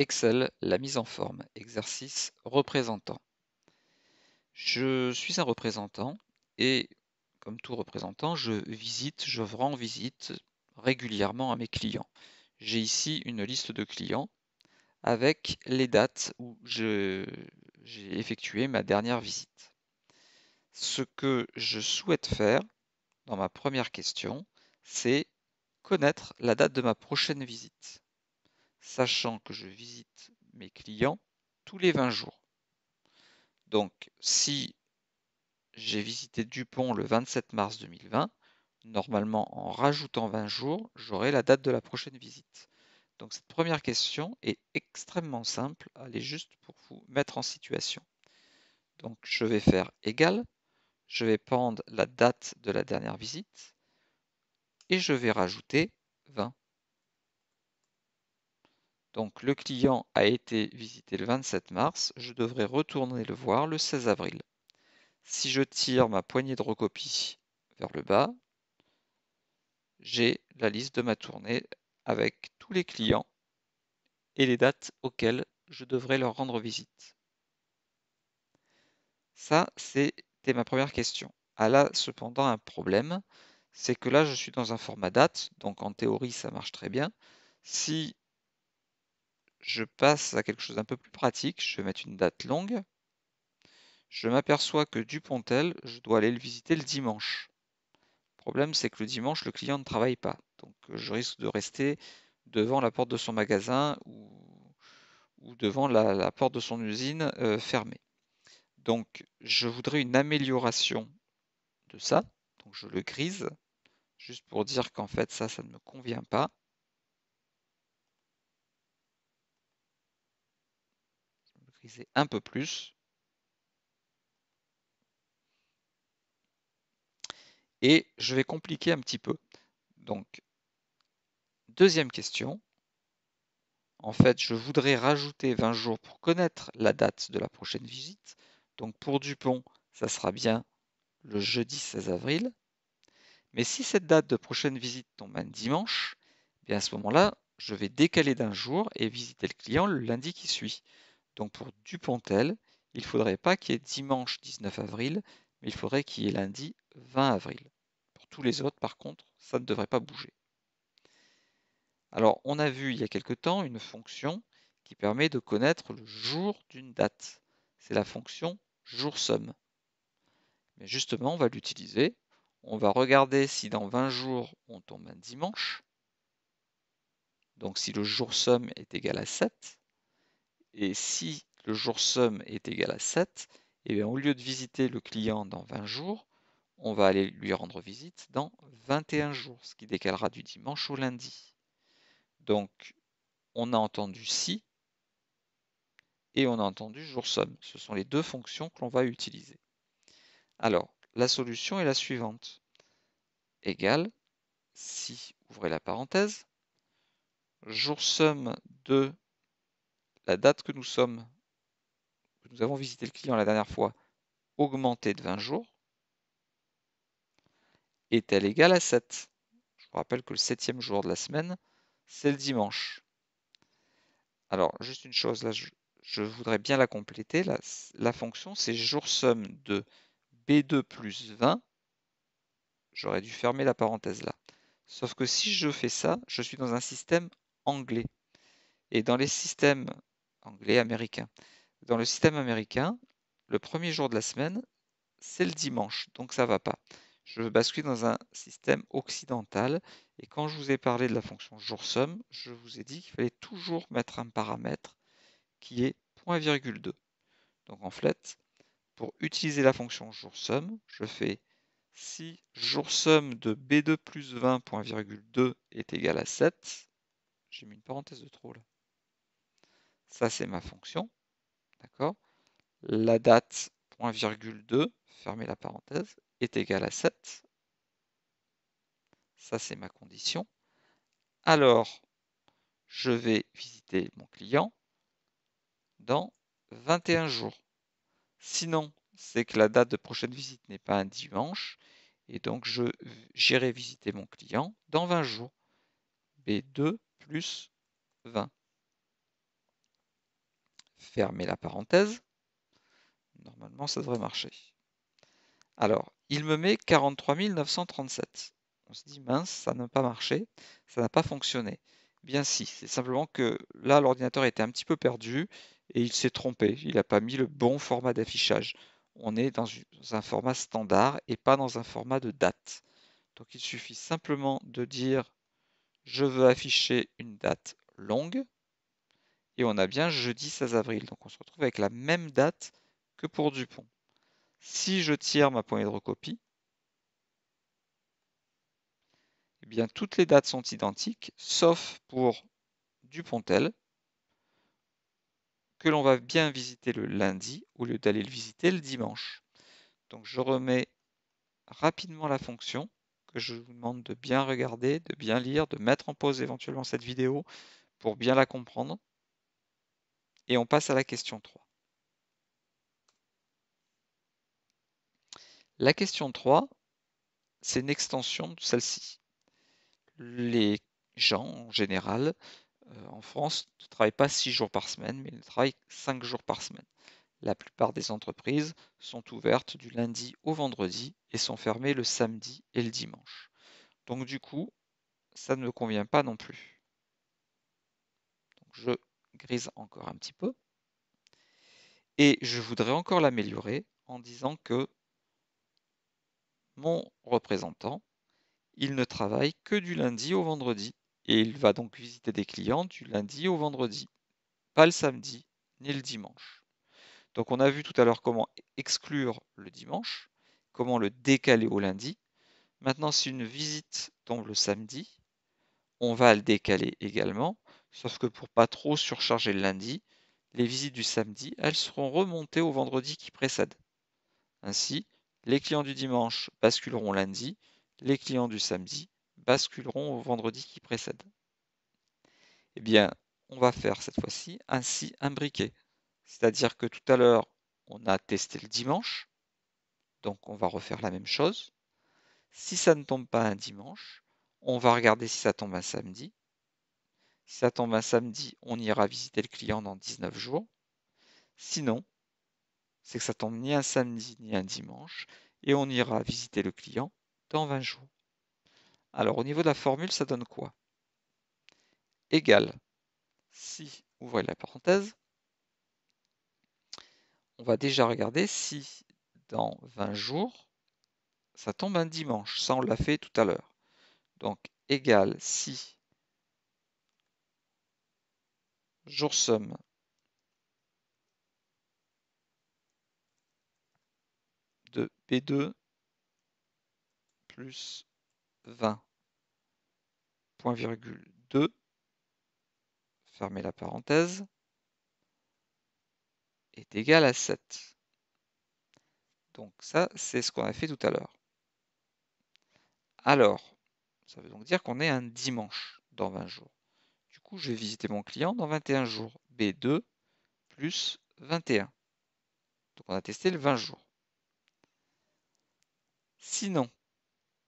Excel, la mise en forme. Exercice représentant. Je suis un représentant et, comme tout représentant, je visite, je rends visite régulièrement à mes clients. J'ai ici une liste de clients avec les dates où j'ai effectué ma dernière visite. Ce que je souhaite faire dans ma première question, c'est connaître la date de ma prochaine visite sachant que je visite mes clients tous les 20 jours. Donc, si j'ai visité Dupont le 27 mars 2020, normalement, en rajoutant 20 jours, j'aurai la date de la prochaine visite. Donc, cette première question est extrêmement simple. Elle est juste pour vous mettre en situation. Donc, je vais faire égal. Je vais prendre la date de la dernière visite et je vais rajouter 20. Donc le client a été visité le 27 mars, je devrais retourner le voir le 16 avril. Si je tire ma poignée de recopie vers le bas, j'ai la liste de ma tournée avec tous les clients et les dates auxquelles je devrais leur rendre visite. Ça, c'était ma première question. Elle ah a cependant un problème, c'est que là, je suis dans un format date, donc en théorie, ça marche très bien. Si je passe à quelque chose d'un peu plus pratique. Je vais mettre une date longue. Je m'aperçois que Dupontel, je dois aller le visiter le dimanche. Le problème, c'est que le dimanche, le client ne travaille pas. Donc, je risque de rester devant la porte de son magasin ou, devant la, porte de son usine euh, fermée. Donc, je voudrais une amélioration de ça. Donc, je le grise, juste pour dire qu'en fait, ça, ça ne me convient pas. un peu plus. Et je vais compliquer un petit peu. Donc, deuxième question. En fait, je voudrais rajouter 20 jours pour connaître la date de la prochaine visite. Donc pour Dupont, ça sera bien le jeudi 16 avril. Mais si cette date de prochaine visite tombe un dimanche, eh bien à ce moment-là, je vais décaler d'un jour et visiter le client le lundi qui suit. Donc pour Dupontel, il ne faudrait pas qu'il y ait dimanche 19 avril, mais il faudrait qu'il y ait lundi 20 avril. Pour tous les autres, par contre, ça ne devrait pas bouger. Alors, on a vu il y a quelque temps une fonction qui permet de connaître le jour d'une date. C'est la fonction jour-somme. Mais justement, on va l'utiliser. On va regarder si dans 20 jours, on tombe un dimanche. Donc si le jour-somme est égal à 7, et si le jour somme est égal à 7, et eh bien au lieu de visiter le client dans 20 jours, on va aller lui rendre visite dans 21 jours, ce qui décalera du dimanche au lundi. Donc, on a entendu si et on a entendu jour somme. Ce sont les deux fonctions que l'on va utiliser. Alors, la solution est la suivante. Égale si, ouvrez la parenthèse, jour somme de la date que nous sommes, que nous avons visité le client la dernière fois, augmentée de 20 jours, est-elle égale à 7 Je vous rappelle que le septième jour de la semaine, c'est le dimanche. Alors, juste une chose, là, je, voudrais bien la compléter. La, fonction, c'est jour somme de B2 plus 20. J'aurais dû fermer la parenthèse là. Sauf que si je fais ça, je suis dans un système anglais. Et dans les systèmes anglais, américain. Dans le système américain, le premier jour de la semaine, c'est le dimanche, donc ça ne va pas. Je bascule dans un système occidental et quand je vous ai parlé de la fonction jour je vous ai dit qu'il fallait toujours mettre un paramètre qui est .2. Donc en fait, pour utiliser la fonction jour je fais si jour de B2 plus 20.2 est égal à 7, j'ai mis une parenthèse de trop là, ça, c'est ma fonction. D'accord La date, point virgule 2, fermez la parenthèse, est égale à 7. Ça, c'est ma condition. Alors, je vais visiter mon client dans 21 jours. Sinon, c'est que la date de prochaine visite n'est pas un dimanche, et donc j'irai visiter mon client dans 20 jours. B2 plus 20. Fermer la parenthèse. Normalement, ça devrait marcher. Alors, il me met 43 937. On se dit, mince, ça n'a pas marché, ça n'a pas fonctionné. Bien si, c'est simplement que là, l'ordinateur était un petit peu perdu et il s'est trompé, il n'a pas mis le bon format d'affichage. On est dans un format standard et pas dans un format de date. Donc il suffit simplement de dire je veux afficher une date longue, et on a bien jeudi 16 avril. Donc on se retrouve avec la même date que pour Dupont. Si je tire ma poignée de recopie, eh bien toutes les dates sont identiques, sauf pour Dupontel, que l'on va bien visiter le lundi au lieu d'aller le visiter le dimanche. Donc je remets rapidement la fonction que je vous demande de bien regarder, de bien lire, de mettre en pause éventuellement cette vidéo pour bien la comprendre. Et on passe à la question 3. La question 3, c'est une extension de celle-ci. Les gens, en général, euh, en France, ne travaillent pas 6 jours par semaine, mais ils travaillent 5 jours par semaine. La plupart des entreprises sont ouvertes du lundi au vendredi et sont fermées le samedi et le dimanche. Donc du coup, ça ne me convient pas non plus. Donc, je grise encore un petit peu. Et je voudrais encore l'améliorer en disant que mon représentant, il ne travaille que du lundi au vendredi. Et il va donc visiter des clients du lundi au vendredi, pas le samedi ni le dimanche. Donc on a vu tout à l'heure comment exclure le dimanche, comment le décaler au lundi. Maintenant, si une visite tombe le samedi, on va le décaler également Sauf que pour pas trop surcharger le lundi, les visites du samedi, elles seront remontées au vendredi qui précède. Ainsi, les clients du dimanche basculeront lundi, les clients du samedi basculeront au vendredi qui précède. Eh bien, on va faire cette fois-ci ainsi un briquet. C'est-à-dire que tout à l'heure, on a testé le dimanche, donc on va refaire la même chose. Si ça ne tombe pas un dimanche, on va regarder si ça tombe un samedi, si ça tombe un samedi, on ira visiter le client dans 19 jours. Sinon, c'est que ça tombe ni un samedi ni un dimanche et on ira visiter le client dans 20 jours. Alors au niveau de la formule, ça donne quoi Égal, si, ouvrez la parenthèse, on va déjà regarder si dans 20 jours, ça tombe un dimanche. Ça, on l'a fait tout à l'heure. Donc, égal si Jour somme de P2 plus 20, fermez la parenthèse, est égal à 7. Donc ça, c'est ce qu'on a fait tout à l'heure. Alors, ça veut donc dire qu'on est un dimanche dans 20 jours je vais visiter mon client dans 21 jours. B2 plus 21. Donc on a testé le 20 jours. Sinon,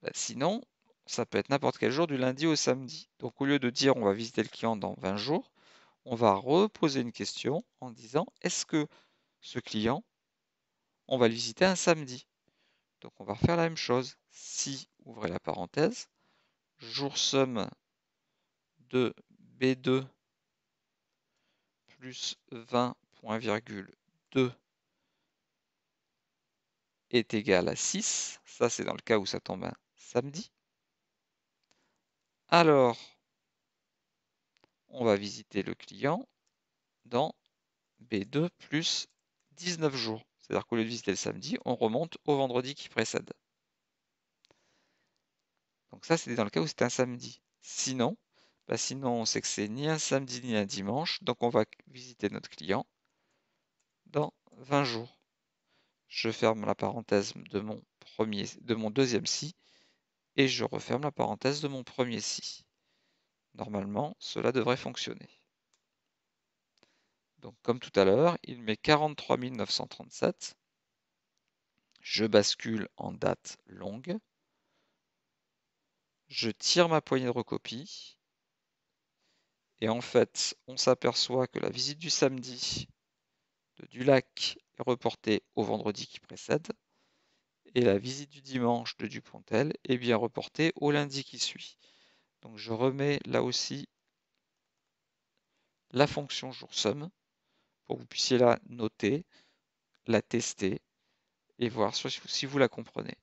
bah, sinon, ça peut être n'importe quel jour du lundi au samedi. Donc au lieu de dire on va visiter le client dans 20 jours, on va reposer une question en disant est-ce que ce client, on va le visiter un samedi Donc on va refaire la même chose. Si, ouvrez la parenthèse, jour somme de B2 plus 20,2 est égal à 6. Ça, c'est dans le cas où ça tombe un samedi. Alors, on va visiter le client dans B2 plus 19 jours. C'est-à-dire qu'au lieu de visiter le samedi, on remonte au vendredi qui précède. Donc ça, c'était dans le cas où c'était un samedi. Sinon, bah, sinon, on sait que c'est ni un samedi ni un dimanche, donc on va visiter notre client dans 20 jours. Je ferme la parenthèse de mon, de mon deuxième si et je referme la parenthèse de mon premier si. Normalement, cela devrait fonctionner. Donc comme tout à l'heure, il met 43 937. Je bascule en date longue. Je tire ma poignée de recopie et en fait, on s'aperçoit que la visite du samedi de Dulac est reportée au vendredi qui précède, et la visite du dimanche de Dupontel est bien reportée au lundi qui suit. Donc je remets là aussi la fonction jour somme pour que vous puissiez la noter, la tester et voir si vous la comprenez.